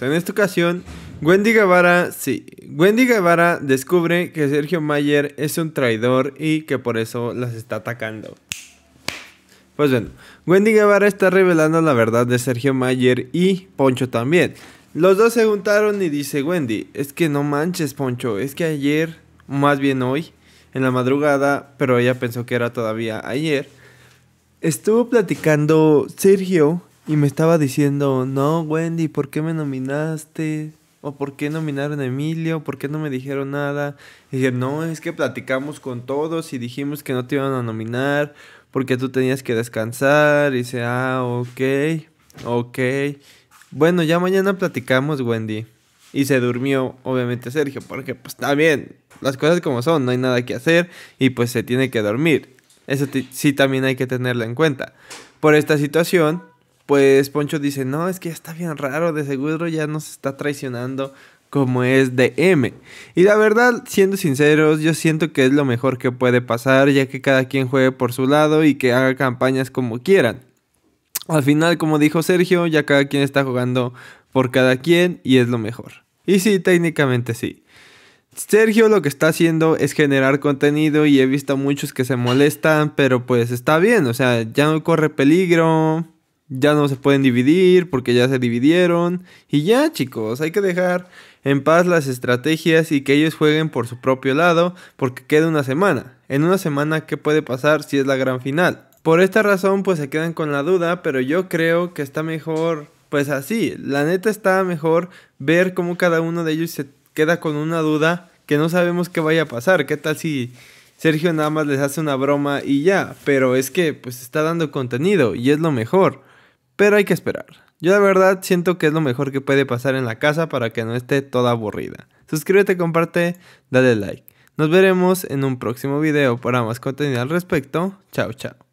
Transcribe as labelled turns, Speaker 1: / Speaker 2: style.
Speaker 1: En esta ocasión, Wendy Guevara, sí, Wendy Guevara descubre que Sergio Mayer es un traidor y que por eso las está atacando. Pues bueno, Wendy Guevara está revelando la verdad de Sergio Mayer y Poncho también. Los dos se juntaron y dice Wendy, es que no manches Poncho, es que ayer, más bien hoy, en la madrugada, pero ella pensó que era todavía ayer, estuvo platicando Sergio y me estaba diciendo, no, Wendy, ¿por qué me nominaste? ¿O por qué nominaron a Emilio? ¿Por qué no me dijeron nada? Y dije, no, es que platicamos con todos y dijimos que no te iban a nominar porque tú tenías que descansar. Y dice, ah, ok, ok. Bueno, ya mañana platicamos, Wendy. Y se durmió, obviamente, Sergio, porque pues está bien, las cosas como son, no hay nada que hacer y pues se tiene que dormir. Eso sí también hay que tenerlo en cuenta. Por esta situación, pues Poncho dice, no, es que ya está bien raro, de seguro ya nos está traicionando como es DM. Y la verdad, siendo sinceros, yo siento que es lo mejor que puede pasar, ya que cada quien juegue por su lado y que haga campañas como quieran. Al final, como dijo Sergio, ya cada quien está jugando por cada quien y es lo mejor. Y sí, técnicamente sí. Sergio lo que está haciendo es generar contenido y he visto muchos que se molestan, pero pues está bien, o sea, ya no corre peligro, ya no se pueden dividir porque ya se dividieron. Y ya, chicos, hay que dejar en paz las estrategias y que ellos jueguen por su propio lado porque queda una semana. En una semana, ¿qué puede pasar si es la gran final? Por esta razón, pues se quedan con la duda, pero yo creo que está mejor, pues así, la neta está mejor ver cómo cada uno de ellos se queda con una duda que no sabemos qué vaya a pasar. ¿Qué tal si Sergio nada más les hace una broma y ya? Pero es que pues está dando contenido y es lo mejor. Pero hay que esperar. Yo la verdad siento que es lo mejor que puede pasar en la casa para que no esté toda aburrida. Suscríbete, comparte, dale like. Nos veremos en un próximo video para más contenido al respecto. Chao, chao.